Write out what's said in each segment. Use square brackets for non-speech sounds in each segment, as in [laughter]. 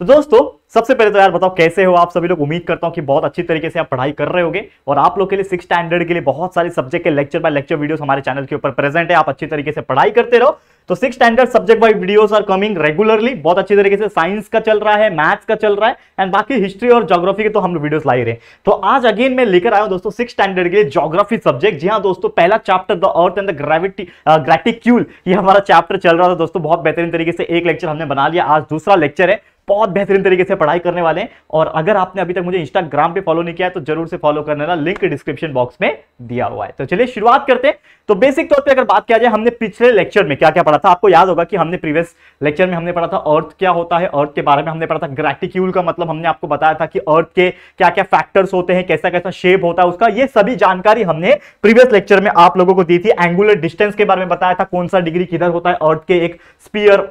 तो दोस्तों सबसे पहले तो यार बताओ कैसे हो आप सभी लोग उम्मीद करता हूँ कि बहुत अच्छी तरीके से आप पढ़ाई कर रहे होंगे और आप लोग के लिए सिक्स स्टैंडर्ड के लिए बहुत सारे सब्जेक्ट के लेक्चर बाय लेक्चर वीडियोस हमारे चैनल के ऊपर प्रेजेंट है आप अच्छी तरीके से पढ़ाई करते रहो तो six standard subject by videos are coming regularly बहुत अच्छी तरीके से साइंस का चल रहा है मैथ्स का चल रहा है एंड बाकी हिस्ट्री और जोग्राफी के तो हम वीडियोस लाई रहे तो आज अगेन मैं लेकर आया हूँ दोस्तों सिक्स स्टैंडर्ड के लिए जोग्राफी सब्जेक्ट जी हाँ दोस्तों पहला chapter the earth and the gravity graticule ये हमारा चैप्टर चल रहा था दोस्तों बहुत बेहतरीन तरीके से एक लेक्चर हमने बना लिया आज दूसरा लेक्चर है बहुत बेहतरीन तरीके से पढ़ाई करने वाले हैं और अगर आपने अभी तक मुझे इंस्टाग्राम पे फॉलो नहीं किया है तो जरूर से फॉलो करने का लिंक डिस्क्रिप्शन बॉक्स में दिया हुआ है तो चलिए शुरुआत करते हैं तो बेसिक तौर पे अगर बात किया जाए हमने पिछले लेक्चर में क्या क्या पढ़ा था आपको याद होगा कि हमने प्रीवियस लेक्चर में हमने पढ़ा था अर्थ क्या होता है अर्थ के बारे में हमने पढ़ा था ग्रेटिक्यूल का मतलब हमने आपको बताया था कि अर्थ के क्या क्या फैक्टर्स होते हैं कैसा कैसा शेप होता है उसका यह सभी जानकारी हमने प्रीवियस लेक्चर में आप लोगों को दी थी एंगुलर डिस्टेंस के बारे में बताया था कौन सा डिग्री किधर होता है अर्थ के एक स्पीयर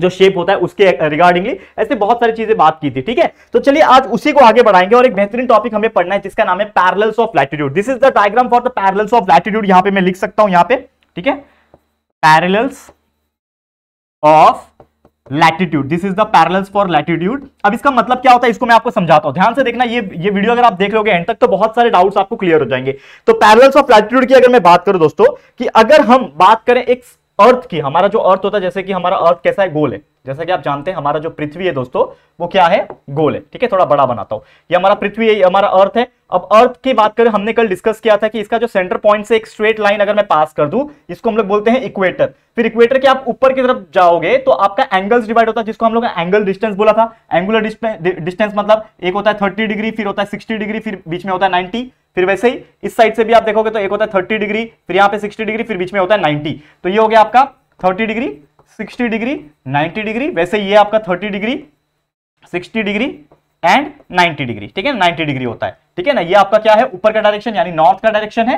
जो शेप होता है उसके रिगार्डिंगली ऐसे बहुत सारी चीजें बात की थी ठीक है तो चलिए आज उसी को आगे बढ़ाएंगे और एक बेहतरीन टॉपिक हमें पढ़ना है जिसका नाम है parallels of latitude this is the diagram for the parallels of latitude यहां पे मैं लिख सकता हूं यहां पे ठीक है parallels of latitude this is the parallels for latitude अब इसका मतलब क्या होता है इसको मैं आपको समझाता हूं ध्यान से देखना ये ये वीडियो अगर आप देख लोगे एंड तक तो बहुत सारे डाउट्स आपको क्लियर हो जाएंगे तो पैरल्स ऑफ लैटिट्यूड की अगर मैं बात करूं दोस्तों कि अगर हम बात करें एक अर्थ की हमारा जो अर्थ होता है जैसे कि हमारा अर्थ कैसा है गोल है जैसा कि आप जानते हैं हमारा जो पृथ्वी है दोस्तों वो क्या है गोल है ठीक है थोड़ा बड़ा बनाता हूं ये हमारा पृथ्वी है ये हमारा अर्थ है अब अर्थ की बात करें हमने कल डिस्कस किया था कि इसका जो सेंटर पॉइंट से एक स्ट्रेट लाइन अगर मैं पास कर दू इसको हम लोग बोलते हैं इक्वेटर फिर इक्वेटर के आप ऊपर की तरफ जाओगे तो आपका एंगल्स डिवाइड होता है जिसको हम लोग एंगल डिस्टेंस बोला था एंगुलर डिस्टेंस मतलब एक होता है थर्टी डिग्री फिर होता है सिक्सटी डिग्री फिर बीच में होता है नाइनटी फिर वैसे ही इस साइड से भी आप देखोगे तो एक होता है थर्टी डिग्री फिर यहाँ पे सिक्सटी डिग्री फिर बीच में होता है नाइन्टी तो ये हो गया आपका thirty degree sixty degree ninety degree वैसे ये आपका thirty degree sixty degree and 90 degree ठीक है 90 डिग्री होता है ठीक है ना ये आपका क्या है ऊपर का डायरेक्शन यानी नॉर्थ का डायरेक्शन है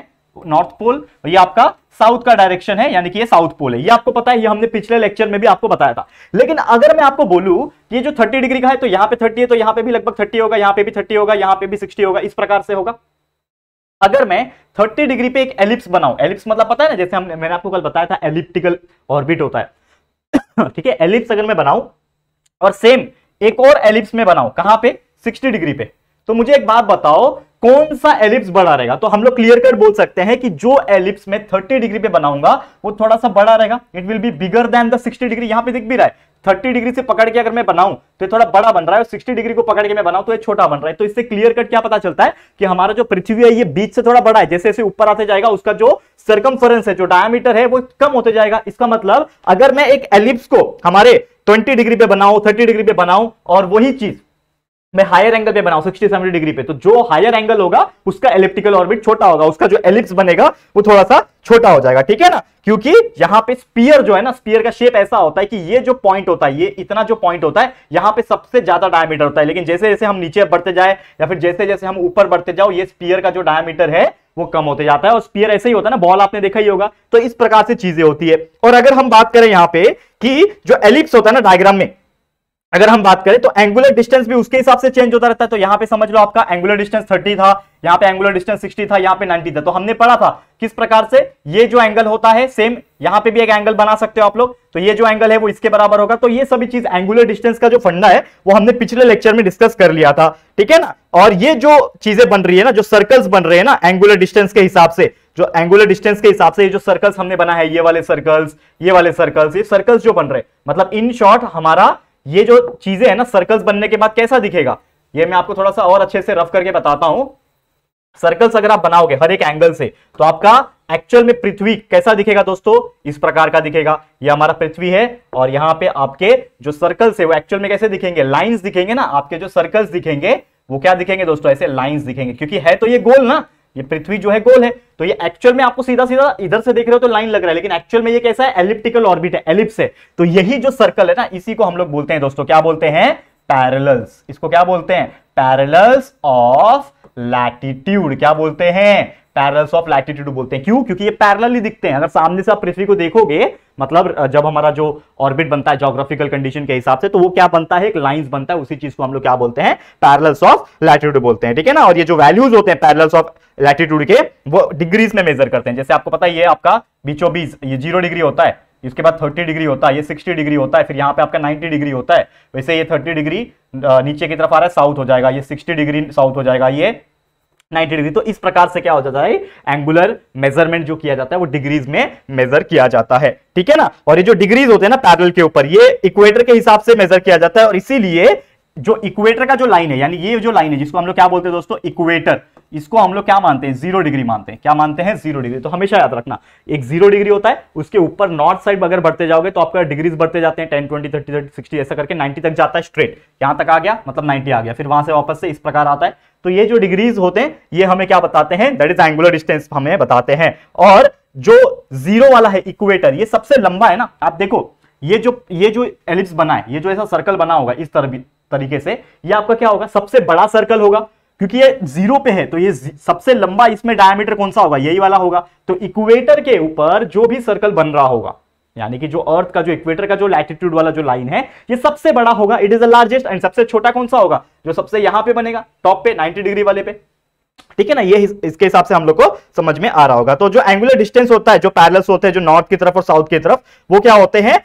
नॉर्थ पोल ये आपका साउथ का डायरेक्शन है यानी कि ये साउथ पोल है ये आपको पता है ये हमने पिछले लेक्चर में भी आपको बताया था लेकिन अगर मैं आपको बोलूं कि ये जो 30 डिग्री का है तो यहां पे 30 है तो यहां पे भी लगभग 30 होगा यहां पे भी 30 होगा यहां पे भी 60 होगा इस प्रकार से होगा अगर मैं 30 डिग्री पे एक एलिप्स बनाऊं एलिप्स मतलब पता है ना जैसे हमने मैंने आपको कल बताया था एलिप्टिकल ऑर्बिट होता है [coughs] ठीक है एलिप्स अगर मैं बनाऊं और सेम एक और एलिप्स में बनाऊं कहां पे 60 डिग्री पे तो मुझे एक बात बताओ कौन सा एलिप्स बड़ा रहेगा तो हम लोग क्लियर कट बोल सकते हैं कि जो एलिप्स में 30 डिग्री पे बनाऊंगा वो थोड़ा सा बड़ा रहेगा it will be bigger than the 60 degree यहां पे दिख भी रहा है 30 डिग्री से पकड़ के अगर मैं बनाऊं तो ये थोड़ा बड़ा बन रहा है और डिग्री को पकड़ के मैं बनाऊं तो ये छोटा बन रहा है तो इससे क्लियर कट क्या पता चलता है कि हमारा जो पृथ्वी है ये बीच से थोड़ा बड़ा है जैसे जैसे ऊपर आते जाएगा उसका जो सरकम है जो डायमीटर है वो कम होते जाएगा इसका मतलब अगर मैं एक एलिप्स को हमारे 20 डिग्री पे बनाऊं 30 डिग्री पे बनाऊं और वही चीज मैं हायर एंगल पे बनाऊ सिक्सटी सेवेंटी डिग्री पे तो जो हायर एंगल होगा उसका एलिप्टिकल ऑर्बिट छोटा होगा उसका जो एलिप्स बनेगा वो थोड़ा सा छोटा हो जाएगा ठीक है ना क्योंकि यहां पे स्पीयर जो है ना स्पीयर का शेप ऐसा होता है कि ये जो पॉइंट होता है ये इतना जो पॉइंट होता है यहां पे सबसे ज्यादा डायमीटर होता है लेकिन जैसे जैसे हम नीचे बढ़ते जाए या फिर जैसे जैसे हम ऊपर बढ़ते जाओ ये स्पीयर का जो डायमीटर है वो कम होते जाता है और स्पीयर ऐसे ही होता है ना बॉल आपने देखा ही होगा तो इस प्रकार से चीजें होती है और अगर हम बात करें यहाँ पे कि जो एलिप्स होता है ना डायग्राम में अगर हम बात करें तो एंगुलर डिस्टेंस भी उसके हिसाब से चेंज होता रहता है तो यहाँ पे समझ लो आपका एंगुलर डिस्टेंस 30 था यहाँ पे एंगुलर डिस्टेंस 60 था यहाँ पे 90 था तो हमने पढ़ा था किस प्रकार से ये जो एंगल होता है सेम यहाँ पे भी एक एंगल बना सकते हो आप लोग तो ये जो एंगल है वो इसके बराबर होगा तो ये सभी चीज एंगुलर डिस्टेंस का जो फंडा है वो हमने पिछले लेक्चर में डिस्कस कर लिया था ठीक है ना और ये जो चीजें बन रही है ना जो सर्कल्स बन रहे हैं ना एंगुलर डिस्टेंस के हिसाब से जो एंगुलर डिस्टेंस के हिसाब से ये जो सर्कल्स हमने बना है ये वाले सर्कल्स ये वाले सर्कल्स ये सर्कल्स जो बन रहे मतलब इन शॉर्ट हमारा ये जो चीजें है ना सर्कल्स बनने के बाद कैसा दिखेगा ये मैं आपको थोड़ा सा और अच्छे से रफ करके बताता हूं सर्कल्स अगर आप बनाओगे हर एक एंगल से तो आपका एक्चुअल में पृथ्वी कैसा दिखेगा दोस्तों इस प्रकार का दिखेगा ये हमारा पृथ्वी है और यहाँ पे आपके जो सर्कल्स है वो एक्चुअल में कैसे दिखेंगे लाइंस दिखेंगे ना आपके जो सर्कल्स दिखेंगे वो क्या दिखेंगे दोस्तों ऐसे लाइंस दिखेंगे क्योंकि है तो ये गोल ना ये पृथ्वी जो है गोल है तो ये एक्चुअल में आपको सीधा सीधा इधर से देख रहे हो तो लाइन लग रहा है लेकिन एक्चुअल में ये कैसा है एलिप्टिकल ऑर्बिट है एलिप्स है तो यही जो सर्कल है ना इसी को हम लोग बोलते हैं दोस्तों क्या बोलते हैं पैरल्स इसको क्या बोलते हैं पैरल्स ऑफ लैटिट्यूड क्या बोलते हैं पैरल्स ऑफ लैटिट्यूड बोलते हैं क्यों क्योंकि ये पैरल ही दिखते हैं अगर सामने से आप पृथ्वी को देखोगे मतलब जब हमारा जो ऑर्बिट बनता है जोग्राफिकल कंडीशन के हिसाब से तो वो क्या बनता है एक लाइंस बनता है उसी चीज को हम लोग क्या बोलते हैं पैरल्स ऑफ लैटिट्यूड बोलते हैं ठीक है ना और ये जो वैल्यूज होते हैं पैरल्स ऑफ लैटिट्यूड के वो डिग्रीज में मेजर करते हैं जैसे आपको पता है ये आपका बीचो बीच ये जीरो डिग्री होता है इसके बाद 30 डिग्री होता है ये 60 डिग्री होता है फिर यहाँ पे आपका 90 डिग्री होता है वैसे ये 30 डिग्री नीचे की तरफ आ रहा है साउथ हो जाएगा ये 60 डिग्री साउथ हो जाएगा ये 90 डिग्री तो इस प्रकार से क्या हो जाता है एंगुलर मेजरमेंट जो किया जाता है वो डिग्रीज में मेजर किया जाता है ठीक है ना और ये जो डिग्रीज होते हैं ना पैरल के ऊपर ये इक्वेटर के हिसाब से मेजर किया जाता है और इसीलिए जो इक्वेटर का जो लाइन है यानी ये जो लाइन है जिसको हम लोग क्या बोलते हैं दोस्तों इक्वेटर इसको हम लोग क्या मानते हैं जीरो डिग्री मानते हैं क्या मानते हैं जीरो डिग्री तो हमेशा याद रखना एक जीरो डिग्री होता है उसके ऊपर नॉर्थ साइड अगर बढ़ते जाओगे तो आपका डिग्रीज बढ़ते जाते हैं ten twenty thirty thirty sixty ऐसा करके नाइन्टी तक जाता है स्ट्रेट यहां तक आ गया मतलब नाइन्टी आ गया फिर वहां से वापस से इस प्रकार आता है तो ये जो डिग्रीज होते हैं ये हमें क्या बताते हैं दैट इज एंगुलर डिस्टेंस हमें बताते हैं और जो जीरो वाला है इक्वेटर ये सबसे लंबा है ना आप देखो ये जो ये जो एलिप्स बना है ये जो ऐसा सर्कल बना होगा इस तरह तरीके से ये आपका क्या होगा सबसे बड़ा सर्कल होगा क्योंकि ये जीरो पे है तो ये सबसे लंबा इसमें डायमीटर कौन सा होगा यही वाला होगा तो इक्वेटर के ऊपर जो भी सर्कल बन रहा होगा यानी कि जो अर्थ का जो इक्वेटर का जो लैटिट्यूड वाला जो लाइन है ये सबसे बड़ा होगा it is the largest and सबसे छोटा कौन सा होगा जो सबसे यहां पे बनेगा टॉप पे 90 डिग्री वाले पे ठीक है ना ये इसके हिसाब से हम लोग को समझ में आ रहा होगा तो जो एंगुलर डिस्टेंस होता है जो पैरल्स होते हैं जो नॉर्थ की तरफ और साउथ की तरफ वो क्या होते हैं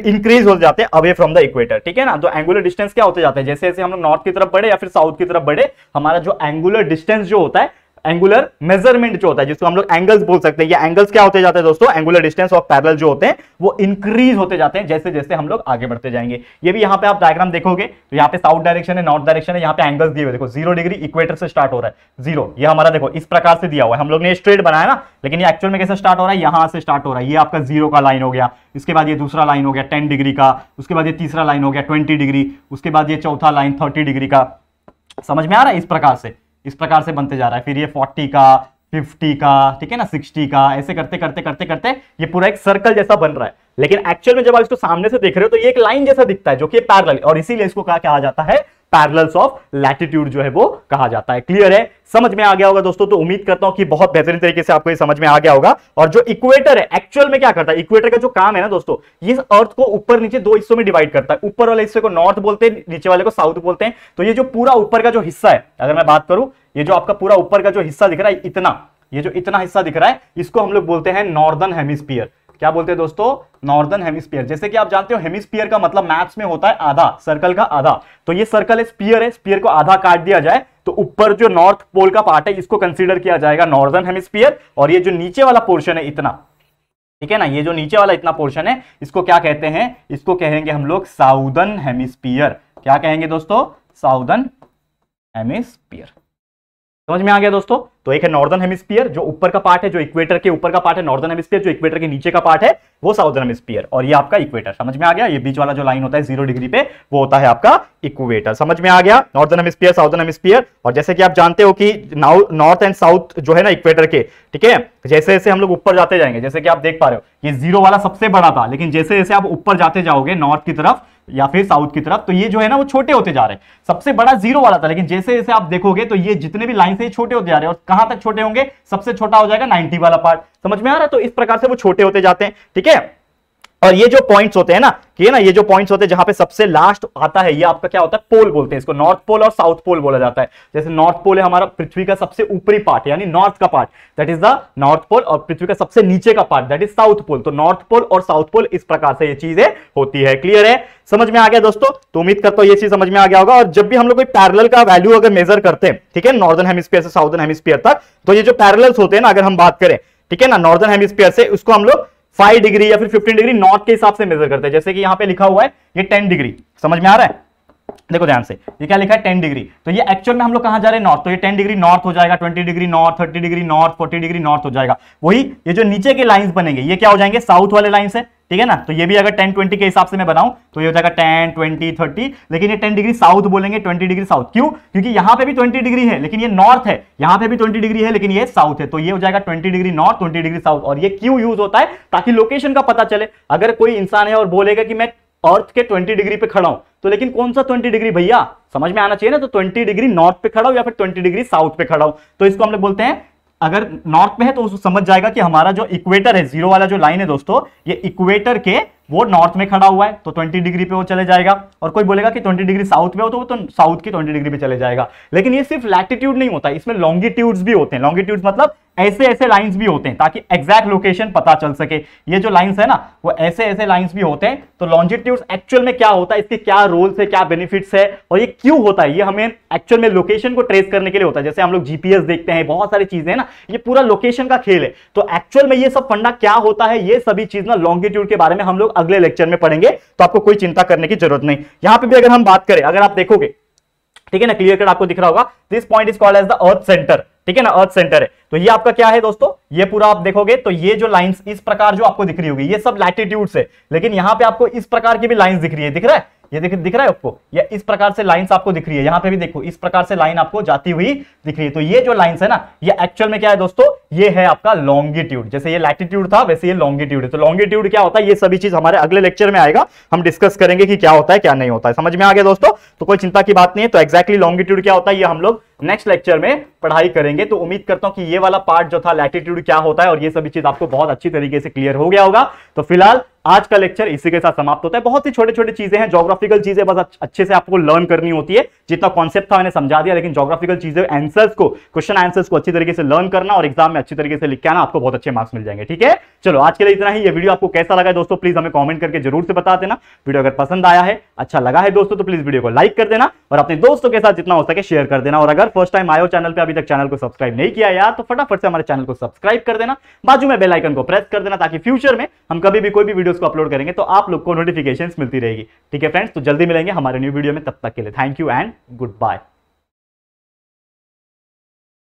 इंक्रीज हो जाते हैं अवे फ्रॉम द इक्वेटर ठीक है ना तो एंगुलर डिस्टेंस क्या होते जाते हैं जैसे जैसे हम लोग नॉर्थ की तरफ बढ़े या फिर साउथ की तरफ बढ़े हमारा जो एंगुलर डिस्टेंस जो होता है एंगुलर मेजरमेंट जो होता है जिसको हम लोग एंगल्स बोल सकते हैं ये एंगल्स क्या होते जाते हैं दोस्तों एंगुलर डिस्टेंस ऑफ पैरल जो होते हैं वो इंक्रीज होते जाते हैं जैसे जैसे हम लोग आगे बढ़ते जाएंगे ये भी यहाँ पे आप डायग्राम देखोगे तो यहाँ पे साउथ डायरेक्शन है नॉर्थ डायरेक्शन है यहाँ पे एंगल्स दिए हुए देखो जीरो डिग्री इक्वेटर से स्टार्ट हो रहा है जीरो ये हमारा देखो इस प्रकार से दिया हुआ है हम लोग ने स्ट्रेट बनाया ना लेकिन ये एक्चुअल में कैसे स्टार्ट हो रहा है यहाँ से स्टार्ट हो रहा है ये आपका जीरो का लाइन हो गया इसके बाद ये दूसरा लाइन हो गया टेन डिग्री का उसके बाद ये तीसरा लाइन हो गया ट्वेंटी डिग्री उसके बाद ये चौथा लाइन थर्टी डिग्री का समझ में आ रहा है इस प्रकार से इस प्रकार से बनते जा रहा है फिर ये फोर्टी का फिफ्टी का ठीक है ना सिक्सटी का ऐसे करते करते करते करते ये पूरा एक सर्कल जैसा बन रहा है लेकिन एक्चुअल में जब आप इसको सामने से देख रहे हो तो ये एक लाइन जैसा दिखता है जो कि पैरल और इसीलिए इसको क्या कहा जाता है पैरल्स ऑफ लैटिट्यूड जो है वो कहा जाता है क्लियर है समझ में आ गया होगा दोस्तों तो उम्मीद करता हूं कि बहुत बेहतरीन तरीके से आपको ये समझ में आ गया होगा और जो इक्वेटर है एक्चुअल में क्या करता है इक्वेटर का जो काम है ना दोस्तों ये अर्थ को ऊपर नीचे दो हिस्सों में डिवाइड करता है ऊपर वाले हिस्से को नॉर्थ बोलते हैं नीचे वाले को साउथ बोलते हैं तो ये जो पूरा ऊपर का जो हिस्सा है अगर मैं बात करूं ये जो आपका पूरा ऊपर का जो हिस्सा दिख रहा है इतना ये जो इतना हिस्सा दिख रहा है इसको हम लोग बोलते हैं नॉर्दर्न हेमिस्पियर क्या बोलते हैं दोस्तों नॉर्दर्न हेमिस्पियर जैसे कि आप जानते हो हेमिस्पियर का मतलब मैथ्स में होता है आधा सर्कल का आधा तो ये सर्कल है स्पियर है स्पियर को आधा काट दिया जाए तो ऊपर जो नॉर्थ पोल का पार्ट है इसको कंसिडर किया जाएगा नॉर्दर्न हेमिस्पियर और ये जो नीचे वाला पोर्शन है इतना ठीक है ना ये जो नीचे वाला इतना पोर्शन है इसको क्या कहते हैं इसको कहेंगे हम लोग साउदर्न हेमिस्पियर क्या कहेंगे दोस्तों साउदर्न हेमिस्पियर समझ में आ गया दोस्तों तो एक है नॉर्दर्न हेमिस्पियर जो ऊपर का पार्ट है जो इक्वेटर के ऊपर का पार्ट है नॉर्दर्न हेमिस्पियर जो इक्वेटर के नीचे का पार्ट है वो साउदर्न हेमिस्पियर और ये आपका इक्वेटर समझ में आ गया ये बीच वाला जो लाइन होता है जीरो डिग्री पे वो होता है आपका इक्वेटर समझ में आ गया नॉर्दर्न हेमिस्पियर साउदर्न हेमिस्पियर और जैसे कि आप जानते हो कि नॉर्थ एंड साउथ जो है ना इक्वेटर के ठीक है जैसे जैसे हम लोग ऊपर जाते जाएंगे जैसे कि आप देख पा रहे हो ये जीरो वाला सबसे बड़ा था लेकिन जैसे जैसे आप ऊपर जाते जाओगे नॉर्थ की तरफ या फिर साउथ की तरफ तो ये जो है ना वो छोटे होते जा रहे हैं सबसे बड़ा जीरो वाला था लेकिन जैसे जैसे आप देखोगे तो ये जितने भी लाइन है छोटे होते जा रहे हैं और कहां तक छोटे होंगे सबसे छोटा हो जाएगा नाइनटी वाला पार्ट समझ में आ रहा है तो इस प्रकार से वो छोटे होते जाते हैं ठीक है और ये जो पॉइंट्स होते हैं ना कि ना ये जो पॉइंट्स होते हैं जहां पे सबसे लास्ट आता है ये आपका क्या होता है पोल बोलते हैं इसको नॉर्थ पोल और साउथ पोल बोला जाता है जैसे नॉर्थ पोल है हमारा पृथ्वी का सबसे ऊपरी पार्ट यानी नॉर्थ का part that is the north pole और पृथ्वी का सबसे नीचे का part that is south pole तो नॉर्थ पोल और साउथ पोल इस प्रकार से ये चीजें होती है क्लियर है समझ में आ गया दोस्तों तो उम्मीद करता हूं ये चीज समझ में आ गया होगा और जब भी हम लोग कोई पैरल का वैल्यू अगर मेजर करते हैं ठीक है नॉर्दन हेमिस्फीयर से साउदर्न हेमस्पियर तक तो ये जो पैरल होते हैं ना अगर हम बात करें ठीक है ना नॉर्दर्न हेमिस्पियर से उसको हम लोग फाइव डिग्री या फिर फिफ्टीन डिग्री नॉर्थ के हिसाब से मेजर करते हैं जैसे कि यहां पे लिखा हुआ है ये टेन डिग्री समझ में आ रहा है देखो ध्यान से ये क्या लिखा है टेन डिग्री तो ये एक्चुअल में हम लोग कहा जा रहे हैं नॉर्थ तो ये टेन डिग्री नॉर्थ हो जाएगा twenty degree north thirty degree north forty degree north हो जाएगा वही ये जो नीचे के लाइंस बनेंगे ये क्या हो जाएंगे साउथ वाले लाइन है ठीक है ना तो ये भी अगर टेन ट्वेंटी के हिसाब से मैं बनाऊं तो ये हो जाएगा टेन ट्वेंटी थर्टी लेकिन ये टेन डिग्री साउथ बोलेंगे ट्वेंटी डिग्री साउथ क्यों क्योंकि यहां पे भी ट्वेंटी डिग्री है लेकिन ये नॉर्थ है यहां पे भी ट्वेंटी डिग्री है लेकिन ये साउथ है तो ये हो जाएगा twenty degree north twenty degree south और ये क्यों यूज होता है ताकि लोकेशन का पता चले अगर कोई इंसान है और बोलेगा कि मैं अर्थ के ट्वेंटी डिग्री पे खड़ा हूं तो लेकिन कौन सा ट्वेंटी डिग्री भैया समझ में आना चाहिए ना तो 20 डिग्री नॉर्थ पे खड़ा हो या फिर 20 डिग्री साउथ पे खड़ा हो तो इसको हम लोग बोलते हैं अगर नॉर्थ में है तो उसको समझ जाएगा कि हमारा जो इक्वेटर है जीरो वाला जो लाइन है दोस्तों ये इक्वेटर के वो नॉर्थ में खड़ा हुआ है तो 20 डिग्री पे वो चले जाएगा और कोई बोलेगा कि 20 डिग्री साउथ में हो तो वो तो साउथ की 20 डिग्री पे चले जाएगा लेकिन ये सिर्फ लैटिट्यूड नहीं होता इसमें लॉन्गिट्यूड्स भी होते हैं लॉन्गिट्यूड्स मतलब ऐसे ऐसे लाइंस भी होते हैं ताकि एग्जैक्ट लोकेशन पता चल सके ये जो लाइंस है ना वो ऐसे ऐसे लाइंस भी होते हैं तो लॉन्जिट्यूड एक्चुअल में क्या होता है इसके क्या रोल्स है क्या बेनिफिट्स है और ये क्यों होता है ये हमें एक्चुअल में लोकेशन को ट्रेस करने के लिए होता है जैसे हम लोग जीपीएस देखते हैं बहुत सारी चीजें ना ये पूरा लोकेशन का खेल है तो एक्चुअल में ये सब फंडा क्या होता है ये सभी चीज ना लॉन्गिट्यूड के बारे में हम लोग अगले लेक्चर में पढ़ेंगे तो आपको कोई चिंता करने की जरूरत नहीं यहां पर भी अगर हम बात करें अगर आप देखोगे ठीक है ना क्लियर कट आपको दिख रहा होगा this point is called as the earth centre ठीक है ना अर्थ सेंटर है तो ये आपका क्या है दोस्तों ये पूरा आप देखोगे तो ये जो लाइंस इस प्रकार जो आपको दिख रही होगी ये सब लैटिट्यूड है लेकिन यहाँ पे आपको इस प्रकार की भी लाइंस दिख रही है दिख रहा है ये देखिए दिख रहा है आपको या इस प्रकार से लाइंस आपको दिख रही है यहाँ पे भी देखो इस प्रकार से लाइन आपको जाती हुई दिख रही है तो ये जो लाइंस है ना ये एक्चुअल में क्या है दोस्तों ये है आपका लॉन्गिट्यूड जैसे ये लैटिट्यूड था वैसे ये लॉन्गिट्यूड है तो लॉन्गिट्यूड क्या होता है ये सभी चीज हमारे अगले लेक्चर में आएगा हम डिस्कस करेंगे कि क्या होता है क्या नहीं होता है समझ में आ गया दोस्तों तो कोई चिंता की बात नहीं है तो एक्जैक्टली लॉन्गिट्यूड क्या होता है ये हम लोग नेक्स्ट लेक्चर में पढ़ाई करेंगे तो उम्मीद करता हूं कि ये वाला पार्ट जो था लैटिट्यूड क्या होता है और ये सभी चीज आपको बहुत अच्छी तरीके से क्लियर हो गया होगा तो फिलहाल आज का लेक्चर इसी के साथ समाप्त होता है बहुत ही छोटे छोटे चीजें हैं जोग्राफिकल चीजें बस अच्छे से आपको लर्न करनी होती है जितना कॉन्सेप्ट था मैंने समझा दिया लेकिन जोग्राफिकल चीजें आंसर्स को क्वेश्चन आंसर्स को अच्छी तरीके से लर्न करना और एग्जाम में अच्छी तरीके से लिख के आना आपको बहुत अच्छे मार्क्स मिल जाएंगे ठीक है चलो आज के लिए इतना ही ये वीडियो आपको कैसा लगा दोस्तों प्लीज हमें कॉमेंट करके जरूर से बता देना वीडियो अगर पसंद आया है अच्छा लगा है दोस्तों तो प्लीज वीडियो को लाइक कर देना और अपने दोस्तों के साथ जितना हो सके शेयर कर देना और अगर फर्स्ट टाइम आयो चैनल पे अभी तक चैनल को सब्सक्राइब नहीं किया यार तो फटाफट से हमारे चैनल को सब्सक्राइब कर देना बाजू में बेल आइकन को प्रेस कर देना ताकि फ्यूचर में हम कभी भी कोई भी वीडियो को अपलोड करेंगे तो आप लोग को नोटिफिकेशन मिलती रहेगी ठीक है फ्रेंड्स तो जल्दी मिलेंगे हमारे न्यू वीडियो में तब तक के लिए thank you and good bye